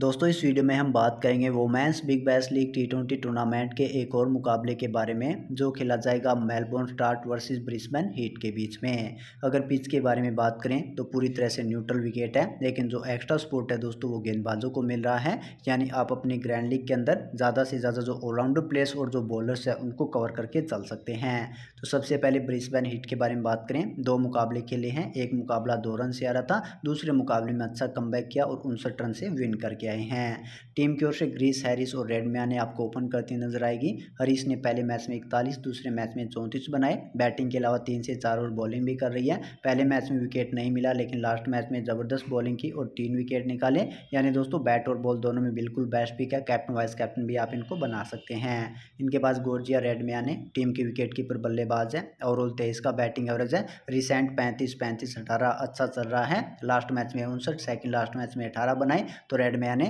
दोस्तों इस वीडियो में हम बात करेंगे women's Big Bash League T twenty tournament के एक और मुकाबले के बारे में जो खेला जाएगा Melbourne Stars versus Brisbane Heat के बीच में अगर पिच के बारे में बात करें तो पूरी तरह से न्यूट्रल विकेट है लेकिन जो एक्स्ट्रा स्पोर्ट है दोस्तों वो गेंदबाजों को मिल रहा है यानी आप अपनी ग्रैंड लीग के अंदर ज़्यादा से ज़्यादा जो ऑलराउंडर प्लेयर्स और जो बॉलर्स हैं उनको कवर करके चल सकते हैं तो सबसे पहले ब्रिस्बेन हिट के बारे में बात करें दो मुकाबले खेले हैं एक मुकाबला दो रन से आ रहा था दूसरे मुकाबले में अच्छा कम किया और उनसठ रन से विन करके आए हैं टीम की ओर से ग्रीस हैरिस और रेडम्या ने आपको ओपन करती नजर आएगी हरीस ने पहले मैच में इकतालीस दूसरे मैच में चौंतीस बनाए बैटिंग के अलावा तीन से चार और बॉलिंग भी कर रही है पहले मैच में विकेट नहीं मिला लेकिन लास्ट मैच में ज़बरदस्त बॉलिंग की और तीन विकेट निकाले यानी दोस्तों बैट और बॉल दोनों में बिल्कुल बेस्ट पिक है कैप्टन वाइस कैप्टन भी आप इनको बना सकते हैं इनके पास गोर्जिया रेडमिया ने टीम की विकेट कीपर बल्लेबाज गेंदबाज है और तेईस का बैटिंग एवरेज है रिसेंट पैंतीस पैंतीस अठारह अच्छा चल रहा है लास्ट मैच में उनसठ सेकंड लास्ट मैच में अठारह बनाए तो रेडमैन ने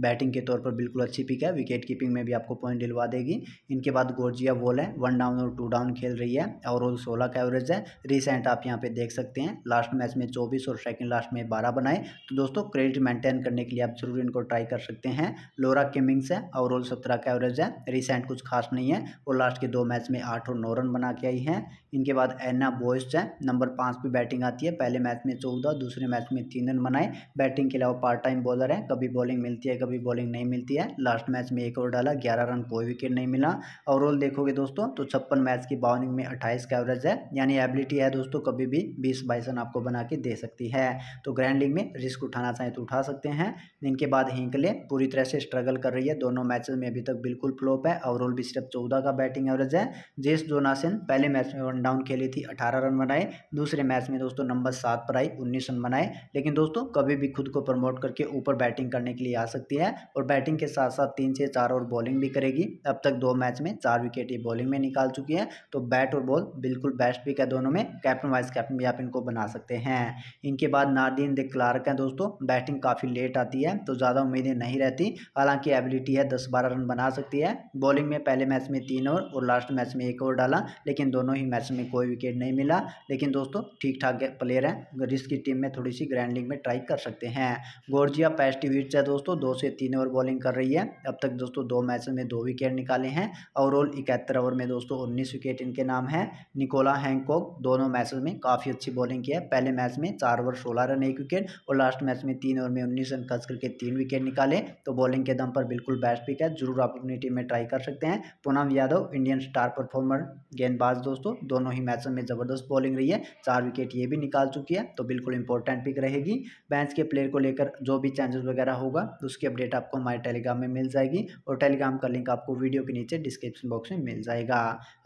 बैटिंग के तौर पर बिल्कुल अच्छी पिक है विकेट कीपिंग में भी आपको पॉइंट दिलवा देगी इनके बाद गोर्जिया वॉल है वन डाउन और टू डाउन खेल रही है ओवरऑल सोलह का एवरेज है रिसेंट आप यहाँ पे देख सकते हैं लास्ट मैच में चौबीस और सेकंड लास्ट में बारह बनाए तो दोस्तों क्रेडिट मेंटेन करने के लिए आप जरूर इनको ट्राई कर सकते हैं लोरा किमिंग्स है ओवरऑल सत्रह का एवरेज है रिसेंट कुछ खास नहीं है और लास्ट के दो मैच में आठ और नौ रन बना के आई हैं इनके बाद एना बोइस है नंबर पाँच पर बैटिंग आती है पहले मैच में चौदह दूसरे मैच में तीन रन बनाए बैटिंग के अलावा पार्ट टाइम बॉलर है कभी बॉलिंग मिलती है कभी बॉलिंग नहीं मिलती है लास्ट मैच में एक ओवर डाला ग्यारह रन कोई विकेट नहीं मिला ओवरऑल देखोगे दोस्तों तो छप्पन मैच की बॉलिंग में अट्ठाईस का एवरेज है यानी एबिलिटी है दोस्तों कभी भी बीस बाईस रन आपको बना के दे सकती है तो ग्रैंड लीग में रिस्क उठाना चाहें तो उठा सकते हैं इनके बाद हिंकले पूरी तरह से स्ट्रगल कर रही है दोनों मैच में अभी तक बिल्कुल फ्लोप है ओवरऑल भी सिर्फ चौदह का बैटिंग एवरेज है जेस जोनासन पहले मैच में वन डाउन खेली थी अठारह रन बनाए दूसरे मैच में दोस्तों नंबर सात पर आई उन्नीस रन बनाए लेकिन दोस्तों कभी भी खुद को प्रमोट करके ऊपर बैटिंग करने के लिए आ सकती सकती है और बैटिंग के साथ साथ तीन से चार और बॉलिंग भी करेगी अब तक दो मैच में चार विकेट ये बॉलिंग में निकाल चुकी है तो बैट और बॉल बिल्कुल बेस्ट पिक है दोनों में कैप्टन वाइस कैप्टन भी आप इनको बना सकते हैं इनके बाद नारदीन दे क्लार्क हैं दोस्तों बैटिंग काफ़ी लेट आती है तो ज़्यादा उम्मीदें नहीं रहती हालांकि एबिलिटी है दस बारह रन बना सकती है बॉलिंग में पहले मैच में तीन ओवर और लास्ट मैच में एक ओवर डाला लेकिन दोनों ही मैच में कोई विकेट नहीं मिला लेकिन दोस्तों ठीक ठाक प्लेयर हैं रिस्क की टीम में थोड़ी सी ग्रैंड लीग में ट्राई कर सकते हैं गोर्जिया पेस्टिविट्स है दोस्तों दो से तीन ओवर बॉलिंग कर रही है अब तक दोस्तों दो मैच में दो विकेट निकाले हैं ओवरऑल इकहत्तर ओवर में दोस्तों उन्नीस विकेट इनके नाम है निकोला हैंकॉक दोनों मैचों में काफ़ी अच्छी बॉलिंग की है पहले मैच में चार ओवर सोलह रन एक विकेट और लास्ट मैच में तीन ओवर में उन्नीस रन खर्च करके तीन विकेट निकाले तो बॉलिंग के दम पर बिल्कुल बेस्ट पिक है जरूर आप अपनी टीम में ट्राई कर सकते हैं Poonam Yadav Indian star performer गेंदबाज दोस्तों दोनों ही मैचों में ज़बरदस्त बॉलिंग रही है चार विकेट ये भी निकाल चुकी है तो बिल्कुल इंपॉर्टेंट पिक रहेगी बैंस के प्लेयर को लेकर जो भी चेंजेस वगैरह होगा उसके अपडेट आपको हमारे टेलीग्राम में मिल जाएगी और टेलीग्राम का लिंक आपको वीडियो के नीचे डिस्क्रिप्शन बॉक्स में मिल जाएगा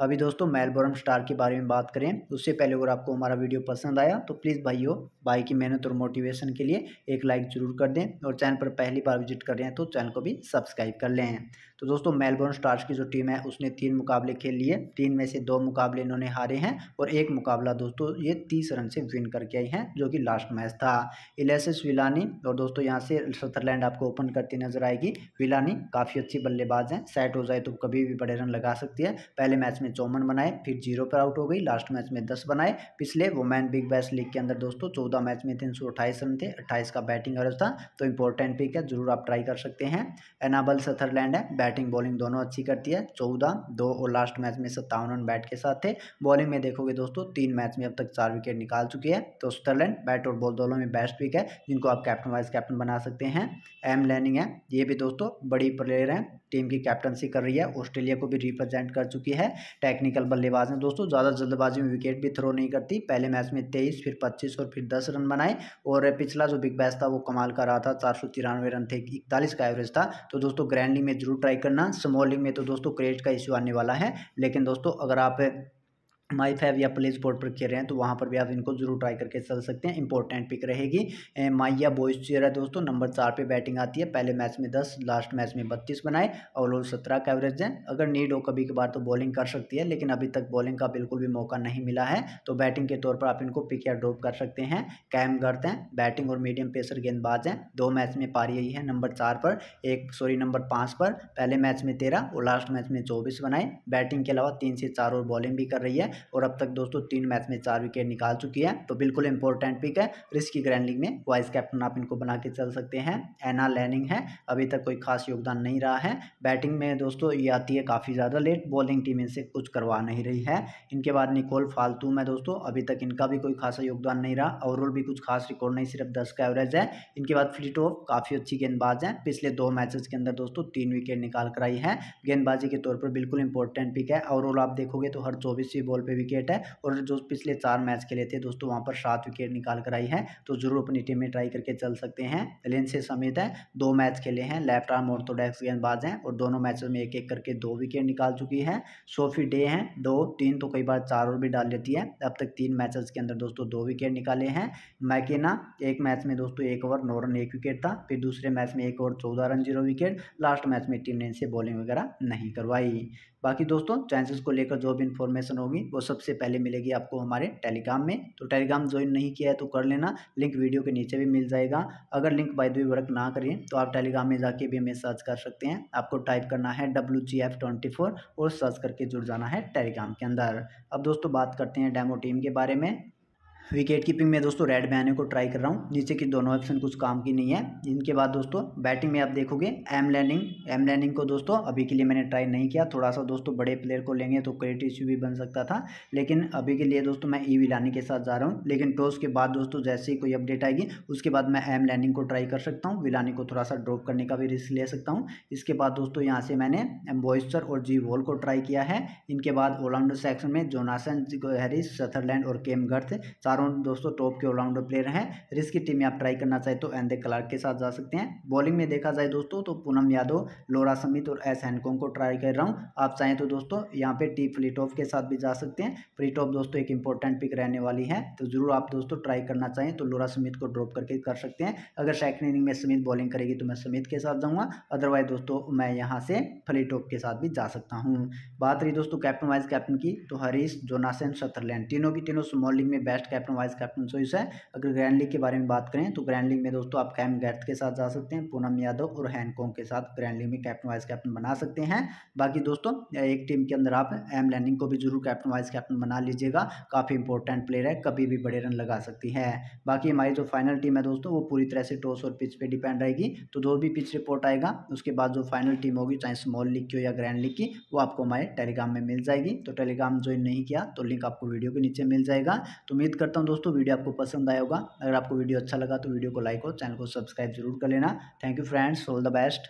अभी दोस्तों मेलबोर्न स्टार के बारे में बात करें उससे पहले अगर आपको हमारा वीडियो पसंद आया तो प्लीज़ भाइयों भाई की मेहनत और मोटिवेशन के लिए एक लाइक जरूर कर दें और चैनल पर पहली बार विजिट कर रहे हैं तो चैनल को भी सब्सक्राइब कर लें तो दोस्तों मेलबोर्न स्टार्स की जो टीम है उसने तीन मुकाबले खेल लिए तीन में से दो मुकाबले इन्होंने हारे हैं और एक मुकाबला दोस्तों ये तीस रन से विन करके आई हैं जो कि लास्ट मैच था इलेसिस विलानी और दोस्तों यहाँ से सतरलैंड आपको ओपन करती नजर आएगी विलानी काफ़ी अच्छी बल्लेबाज हैं सेट हो जाए तो कभी भी बड़े रन लगा सकती है पहले मैच में चौवन बनाए फिर जीरो पर आउट हो गई लास्ट मैच में दस बनाए पिछले वोमैन बिग बैस लीग के अंदर दोस्तों चौदह मैच में तीन रन थे अट्ठाईस का बैटिंग एवरेज था तो इंपॉर्टेंट पिक है जरूर आप ट्राई कर सकते हैं एनाबल सथरलैंड है बैटिंग बॉलिंग दोनों अच्छी करती है चौदह दो और लास्ट मैच में सत्तावन रन बैट के साथ थे बॉलिंग में देखोगे दोस्तों तीन मैच में अब तक चार विकेट निकाल चुकी है तो स्टरलैंड बैट और बॉल दोनों में बेस्ट पिक है जिनको आप कैप्टन वाइस कैप्टन बना सकते हैं एम लैनिंग है ये भी दोस्तों बड़ी प्लेयर हैं टीम की कैप्टनसी कर रही है ऑस्ट्रेलिया को भी रिप्रेजेंट कर चुकी है टेक्निकल बल्लेबाज हैं दोस्तों ज़्यादा जल्दबाजी में विकेट भी थ्रो नहीं करती पहले मैच में तेईस फिर पच्चीस और फिर दस रन बनाए और पिछला जो बिग बैच था वो कमाल का रहा था चार रन थे इकतालीस का एवरेज था तो दोस्तों ग्रैंडली में जरूर ट्राई करना स्मॉल में तो दोस्तों क्रेडिट का इश्यू आने वाला है लेकिन दोस्तों अगर आप माई फैव या प्ले स्पोर्ट पर खेल रहे हैं तो वहाँ पर भी आप इनको जरूर ट्राई करके चल सकते हैं इंपॉर्टेंट पिक रहेगी माइया बॉयज चेयर है दोस्तों नंबर चार पे बैटिंग आती है पहले मैच में दस लास्ट मैच में बत्तीस बनाए और लोग सत्रह का एवरेज दें अगर नीड हो कभी कभार तो बॉलिंग कर सकती है लेकिन अभी तक बॉलिंग का बिल्कुल भी मौका नहीं मिला है तो बैटिंग के तौर पर आप इनको पिक या ड्रॉप कर सकते हैं कैम करते हैं बैटिंग और मीडियम पेसर गेंदबाज हैं दो मैच में पारी यही है नंबर चार पर एक सॉरी नंबर पाँच पर पहले मैच में तेरह और लास्ट मैच में चौबीस बनाए बैटिंग के अलावा तीन से चार और बॉलिंग भी कर रही है और अब तक दोस्तों तीन मैच में चार विकेट निकाल चुकी है तो बिल्कुल इंपॉर्टेंट पिक है रिस्की ग्रैंड लीग में वाइस कैप्टन आप इनको बना के चल सकते हैं एना लैनिंग है अभी तक कोई खास योगदान नहीं रहा है बैटिंग में दोस्तों ये आती है काफ़ी ज़्यादा लेट बॉलिंग टीम इनसे कुछ करवा नहीं रही है इनके बाद निकोल फालतू में दोस्तों अभी तक इनका भी कोई खासा योगदान नहीं रहा ओवरऑल भी कुछ खास रिकॉर्ड नहीं सिर्फ दस का एवरेज है इनके बाद फ्लिट ऑफ काफ़ी अच्छी गेंदबाज हैं पिछले दो मैचेस के अंदर दोस्तों तीन विकेट निकाल कर आई है गेंदबाजी के तौर पर बिल्कुल इंपॉर्टेंट पिक है ओवरऑल आप देखोगे तो हर चौबीसवीं बॉल पे विकेट है और जो पिछले चार मैच खेले थे दोस्तों वहाँ पर सात विकेट निकाल कर आई है तो जरूर अपनी टीम में ट्राई करके चल सकते हैं लेंसे समेत है दो मैच खेले हैं लेफ्ट आर्म ऑर्थोडॉक्स गेंदबाज हैं और दोनों मैचों में एक एक करके दो विकेट निकाल चुकी है सोफी डे हैं दो तीन तो कई बार चार ओवर भी डाल लेती है अब तक तीन मैचेस के अंदर दोस्तों दो विकेट निकाले हैं मैकेना एक मैच में दोस्तों एक ओवर नौ रन एक विकेट था फिर दूसरे मैच में एक ओवर चौदह run zero wicket last match में टीम ने इनसे बॉलिंग वगैरह नहीं करवाई बाकी दोस्तों चांसेस को लेकर जो भी इन्फॉर्मेशन होगी वो सबसे पहले मिलेगी आपको हमारे टेलीग्राम में तो टेलीग्राम ज्वाइन नहीं किया है तो कर लेना लिंक वीडियो के नीचे भी मिल जाएगा अगर लिंक बाय द वर्क ना करें तो आप टेलीग्राम में जाके भी हमें सर्च कर सकते हैं आपको टाइप करना है W G F twenty four और सर्च करके जुड़ जाना है टेलीग्राम के अंदर अब दोस्तों बात करते हैं डैमो टीम के बारे में विकेट कीपिंग में दोस्तों रेड में आने को ट्राई कर रहा हूँ नीचे की दोनों ऑप्शन कुछ काम की नहीं है इनके बाद दोस्तों बैटिंग में आप देखोगे एम लैंडिंग एम लैंडिंग को दोस्तों अभी के लिए मैंने ट्राई नहीं किया थोड़ा सा दोस्तों बड़े प्लेयर को लेंगे तो क्रेडिट इश्यू भी बन सकता था लेकिन अभी के लिए दोस्तों मैं ई लानी के साथ जा रहा हूँ लेकिन टॉस के बाद दोस्तों जैसे ही कोई अपडेट आएगी उसके बाद मैं एम लैंडिंग को ट्राई कर सकता हूँ विलानी को थोड़ा सा ड्रॉप करने का भी रिस्क ले सकता हूँ इसके बाद दोस्तों यहाँ से मैंने एम्बॉइस्टर और जी वॉल को ट्राई किया है इनके बाद ऑलराउंडर सेक्शन में जोनासन हैरिस सथरलैंड और केम गर्थ चार आरोन दोस्तों टॉप के ऑलराउंडर प्लेयर हैं रिस्क की टीम में आप ट्राई करना चाहें तो एंदे क्लार्क के साथ जा सकते हैं बॉलिंग में देखा जाए दोस्तों तो पूनम यादव लोरा समित और एस हैनकोंग को ट्राई कर रहा हूँ आप चाहें तो दोस्तों यहाँ पे टी फ्ली टॉप के साथ भी जा सकते हैं फ्री टॉप दोस्तों एक इंपॉर्टेंट पिक रहने वाली है तो जरूर आप दोस्तों ट्राई करना चाहें तो लोरा समित को ड्रॉप करके कर सकते हैं अगर सेकंड इनिंग में समित बॉलिंग करेगी तो मैं समित के साथ जाऊँगा अदरवाइज दोस्तों मैं यहाँ से फ्ली टॉप के साथ भी जा सकता हूँ बात रही दोस्तों कैप्टन वाइज कैप्टन की तो हरीश जोनासन सतरलैंड तीनों की तीनों स्मॉल लीग में best captain captain vice captain choice है अगर ग्रैंड लीग के बारे में बात करें तो ग्रैंड लीग में दोस्तों आप कैम गैर्थ के साथ जा सकते हैं पूनम यादव और हैंगकॉन्ग के साथ ग्रैंड लीग में कैप्टन वाइस कैप्टन बना सकते हैं बाकी दोस्तों एक टीम के अंदर आप एम लैंडिंग को भी जरूर कैप्टन वाइस कैप्टन बना लीजिएगा काफ़ी इंपॉर्टेंट प्लेयर है कभी भी बड़े रन लगा सकती है बाकी हमारी जो फाइनल टीम है दोस्तों वो पूरी तरह से टॉस और पिच पर डिपेंड रहेगी तो जो भी पिच रिपोर्ट आएगा उसके बाद जो फाइनल टीम होगी चाहे स्मॉल लीग की हो या ग्रैंड लीग की वो आपको हमारे टेलीग्राम में मिल जाएगी तो टेलीग्राम ज्वाइन नहीं किया तो लिंक आपको वीडियो के नीचे मिल जाएगा तो उम्मीद करता करता हूँ दोस्तों वीडियो आपको पसंद आया होगा अगर आपको वीडियो अच्छा लगा तो वीडियो को लाइक और चैनल को सब्सक्राइब जरूर कर लेना thank you friends all the best